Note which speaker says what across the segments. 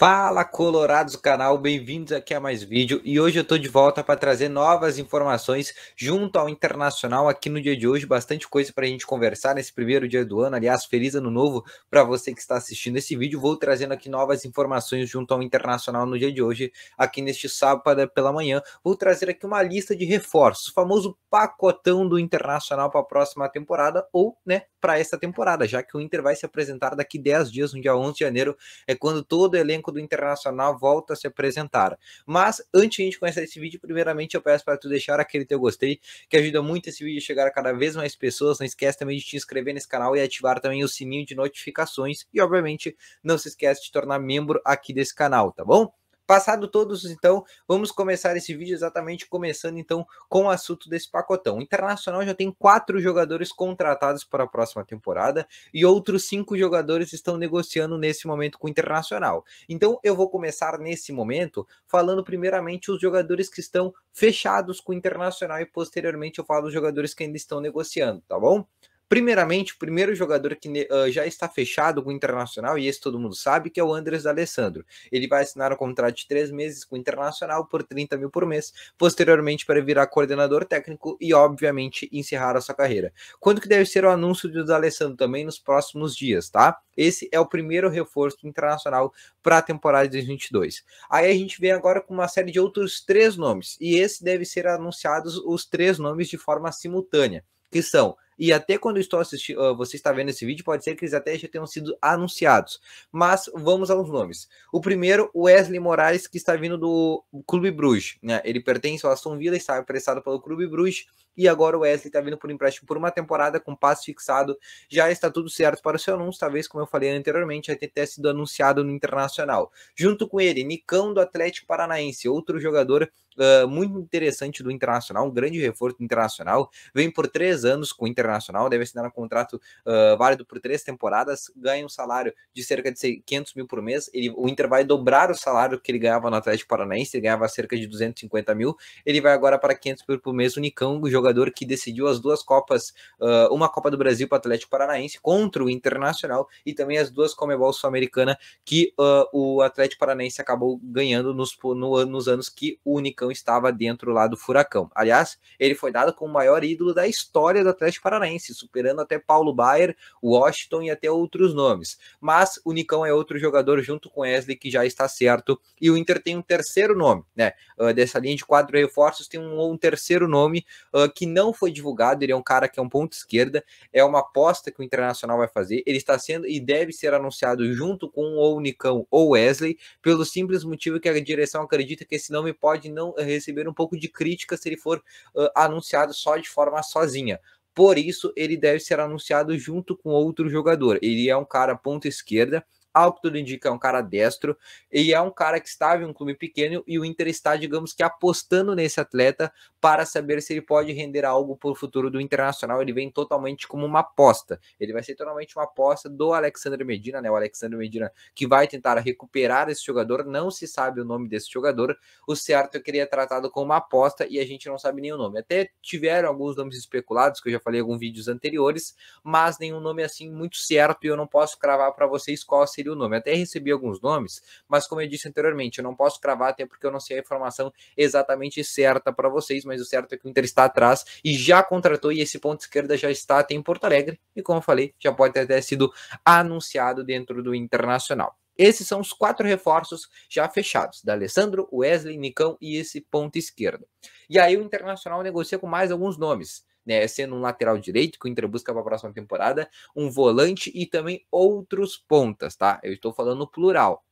Speaker 1: Fala Colorados do canal, bem-vindos aqui a mais vídeo e hoje eu tô de volta para trazer novas informações junto ao Internacional aqui no dia de hoje, bastante coisa para a gente conversar nesse primeiro dia do ano, aliás, feliz ano novo para você que está assistindo esse vídeo, vou trazendo aqui novas informações junto ao Internacional no dia de hoje, aqui neste sábado pela manhã, vou trazer aqui uma lista de reforços, o famoso pacotão do Internacional para a próxima temporada ou, né, para essa temporada, já que o Inter vai se apresentar daqui 10 dias, no dia 11 de janeiro, é quando todo o elenco elenco do Internacional volta a se apresentar. Mas antes de a gente começar esse vídeo, primeiramente eu peço para tu deixar aquele teu gostei, que ajuda muito esse vídeo a chegar a cada vez mais pessoas. Não esquece também de te inscrever nesse canal e ativar também o sininho de notificações. E obviamente, não se esquece de tornar membro aqui desse canal, tá bom? Passado todos, então, vamos começar esse vídeo exatamente começando então com o assunto desse pacotão. O Internacional já tem quatro jogadores contratados para a próxima temporada e outros cinco jogadores estão negociando nesse momento com o Internacional. Então, eu vou começar nesse momento falando primeiramente os jogadores que estão fechados com o Internacional e posteriormente eu falo os jogadores que ainda estão negociando, tá bom? Primeiramente, o primeiro jogador que uh, já está fechado com o Internacional, e esse todo mundo sabe, que é o Andres Alessandro. Ele vai assinar um contrato de três meses com o Internacional por 30 mil por mês, posteriormente para virar coordenador técnico e, obviamente, encerrar a sua carreira. Quando que deve ser o anúncio do Alessandro também nos próximos dias, tá? Esse é o primeiro reforço internacional para a temporada de 2022. Aí a gente vem agora com uma série de outros três nomes, e esse deve ser anunciados os três nomes de forma simultânea, que são e até quando estou assistindo, ah, você está vendo esse vídeo, pode ser que eles até já tenham sido anunciados. Mas vamos aos nomes. O primeiro, Wesley Moraes, que está vindo do Clube Bruges, né? Ele pertence ao Aston Villa, está emprestado pelo Clube Bruges e agora o Wesley está vindo por empréstimo por uma temporada com passe fixado. Já está tudo certo para o seu anúncio, talvez como eu falei anteriormente, já tenha sido anunciado no Internacional. Junto com ele, Nicão do Atlético Paranaense, outro jogador ah, muito interessante do Internacional, um grande reforço do Internacional, vem por três anos com o Internacional, deve assinar um contrato uh, válido por três temporadas, ganha um salário de cerca de 500 mil por mês, ele, o Inter vai dobrar o salário que ele ganhava no Atlético Paranaense, ele ganhava cerca de 250 mil, ele vai agora para 500 mil por mês, o Nicão, o jogador que decidiu as duas Copas, uh, uma Copa do Brasil para o Atlético Paranaense contra o Internacional e também as duas Comebol Sul-Americana que o Atlético Paranaense acabou ganhando nos, no, nos anos que o Nicão estava dentro lá do furacão. Aliás, ele foi dado como o maior ídolo da história do Atlético Paranaense, superando até Paulo Baier, Washington e até outros nomes. Mas o Nicão é outro jogador junto com Wesley que já está certo e o Inter tem um terceiro nome, né? Uh, dessa linha de quatro reforços tem um, um terceiro nome uh, que não foi divulgado. Ele é um cara que é um ponto esquerda, é uma aposta que o Internacional vai fazer. Ele está sendo e deve ser anunciado junto com ou Nicão ou Wesley pelo simples motivo que a direção acredita que esse nome pode não receber um pouco de crítica se ele for uh, anunciado só de forma sozinha. Por isso, ele deve ser anunciado junto com outro jogador. Ele é um cara ponta esquerda, ao que tudo indica, é um cara destro e é um cara que estava em um clube pequeno e o Inter está, digamos que, apostando nesse atleta para saber se ele pode render algo para o futuro do Internacional. Ele vem totalmente como uma aposta. Ele vai ser totalmente uma aposta do Alexandre Medina, né? O Alexandre Medina que vai tentar recuperar esse jogador. Não se sabe o nome desse jogador. O certo é que ele é tratado como uma aposta e a gente não sabe nem o nome. Até tiveram alguns nomes especulados, que eu já falei em alguns vídeos anteriores, mas nenhum nome assim muito certo e eu não posso cravar para vocês qual seria o nome. Até recebi alguns nomes, mas como eu disse anteriormente, eu não posso cravar até porque eu não sei a informação exatamente certa para vocês, mas o certo é que o Inter está atrás e já contratou e esse ponto esquerda já está até em Porto Alegre e como eu falei, já pode ter até sido anunciado dentro do Internacional. Esses são os quatro reforços já fechados: da Alessandro, Wesley, Nicão e esse ponto esquerdo. E aí o Internacional negocia com mais alguns nomes né, sendo um lateral direito que o Inter busca para a próxima temporada, um volante e também outros pontas, tá? Eu estou falando plural.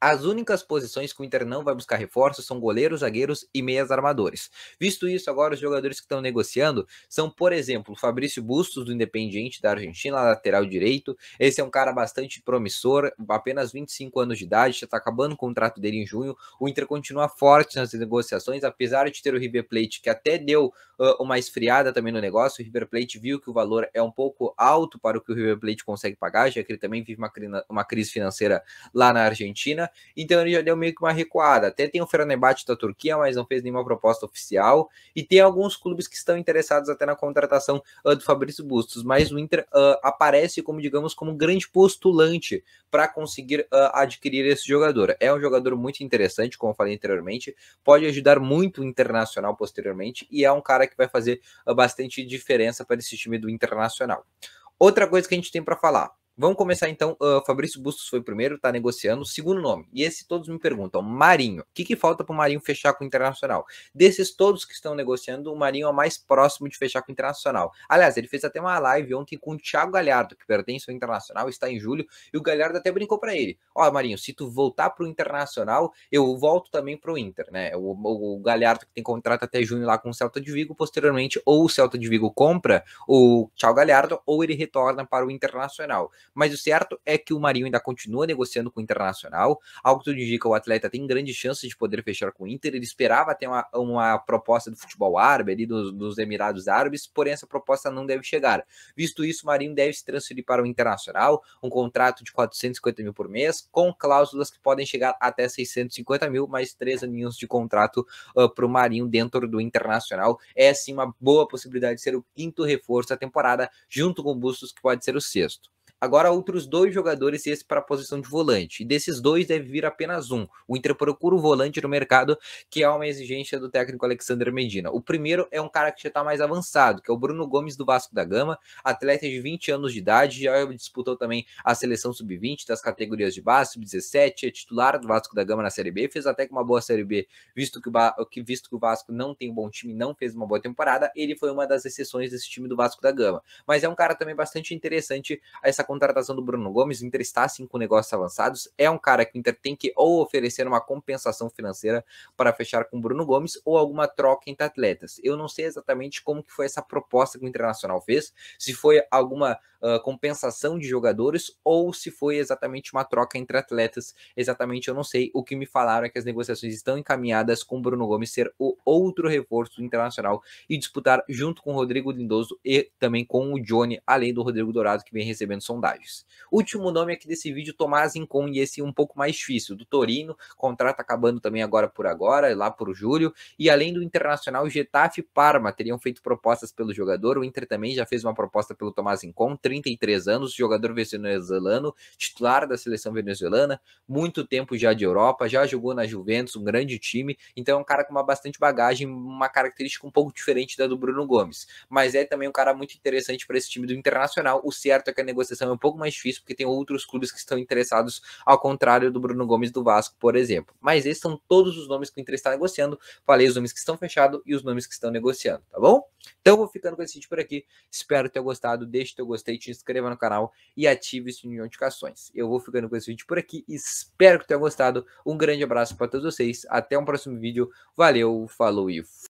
Speaker 1: As únicas posições que o Inter não vai buscar reforços são goleiros, zagueiros e meias armadores. Visto isso, agora os jogadores que estão negociando são, por exemplo, Fabrício Bustos, do Independiente da Argentina, lateral direito. Esse é um cara bastante promissor, apenas 25 anos de idade, já está acabando o contrato dele em junho. O Inter continua forte nas negociações, apesar de ter o River Plate, que até deu uh, uma esfriada também no negócio. O River Plate viu que o valor é um pouco alto para o que o River Plate consegue pagar, já que ele também vive uma, uma crise financeira lá na Argentina então ele já deu é meio que uma recuada. Até tem o Fenerbahçe da Turquia, mas não fez nenhuma proposta oficial, e tem alguns clubes que estão interessados até na contratação uh, do Fabrício Bustos, mas o Inter uh, aparece como, digamos, como um grande postulante para conseguir uh, adquirir esse jogador. É um jogador muito interessante, como eu falei anteriormente, pode ajudar muito o Internacional posteriormente, e é um cara que vai fazer uh, bastante diferença para esse time do Internacional. Outra coisa que a gente tem para falar, Vamos começar então. Uh, Fabrício Bustos foi o primeiro, tá negociando. Segundo nome, e esse todos me perguntam: Marinho. O que, que falta para o Marinho fechar com o Internacional? Desses todos que estão negociando, o Marinho é o mais próximo de fechar com o Internacional. Aliás, ele fez até uma live ontem com o Thiago Galhardo, que pertence ao Internacional, está em julho, e o Galhardo até brincou para ele: Ó, oh, Marinho, se tu voltar para o Internacional, eu volto também para o Inter, né? O, o, o, Galhardo que tem contrato até junho lá com o Celta de Vigo, posteriormente, ou o Celta de Vigo compra o Thiago Galhardo, ou ele retorna para o Internacional. Mas o certo é que o Marinho ainda continua negociando com o Internacional, algo que tudo indica o atleta tem grande chance de poder fechar com o Inter. Ele esperava ter uma, uma proposta do futebol árabe, ali dos, dos Emirados Árabes, porém essa proposta não deve chegar. Visto isso, o Marinho deve se transferir para o Internacional, um contrato de 450 mil por mês, com cláusulas que podem chegar até 650 mil, mais três aninhos de contrato uh, ah, para o Marinho dentro do Internacional. É sim uma boa possibilidade de ser o quinto reforço da temporada, junto com o Bustos, que pode ser o sexto. Agora, outros dois jogadores, esse para a posição de volante. E desses dois deve vir apenas um. O Inter procura o volante no mercado, que é uma exigência do técnico Alexander Medina. O primeiro é um cara que já está mais avançado, que é o Bruno Gomes do Vasco da Gama, atleta de 20 anos de idade, já disputou também a seleção sub-20 das categorias de base, sub-17, é titular do Vasco da Gama na Série B, fez até com uma boa Série B, visto que, o que, visto que o Vasco não tem um bom time, não fez uma boa temporada, ele foi uma das exceções desse time do Vasco da Gama. Mas é um cara também bastante interessante essa contratação do Bruno Gomes, o Inter está assim com negócios avançados. É um cara que o Inter tem que ou oferecer uma compensação financeira para fechar com o Bruno Gomes ou alguma troca entre atletas. Eu não sei exatamente como que foi essa proposta que o Internacional fez, se foi alguma uh, compensação de jogadores ou se foi exatamente uma troca entre atletas. Exatamente, eu não sei. O que me falaram é que as negociações estão encaminhadas com o Bruno Gomes ser o outro reforço do Internacional e disputar junto com o Rodrigo Lindoso e também com o Johnny, além do Rodrigo Dourado que vem recebendo só sondagens. Último nome aqui desse vídeo, Tomás Incon, e esse um pouco mais difícil, do Torino, contrato acabando também agora por agora, lá por julho, e além do Internacional, Getafe e Parma teriam feito propostas pelo jogador, o Inter também já fez uma proposta pelo Tomás Incon, 33 anos, jogador venezuelano, titular da seleção venezuelana, muito tempo já de Europa, já jogou na Juventus, um grande time, então é um cara com uma bastante bagagem, uma característica um pouco diferente da do Bruno Gomes, mas é também um cara muito interessante para esse time do Internacional, o certo é que a negociação é um pouco mais difícil, porque tem outros clubes que estão interessados, ao contrário do Bruno Gomes do Vasco, por exemplo. Mas esses são todos os nomes que o Inter está negociando. Falei os nomes que estão fechados e os nomes que estão negociando, tá bom? Então vou ficando com esse vídeo por aqui. Espero ter gostado. Deixe teu gostei, te inscreva no canal e ative o sininho de notificações. Eu vou ficando com esse vídeo por aqui. Espero que tenha gostado. Um grande abraço para todos vocês. Até um próximo vídeo. Valeu, falou e fui!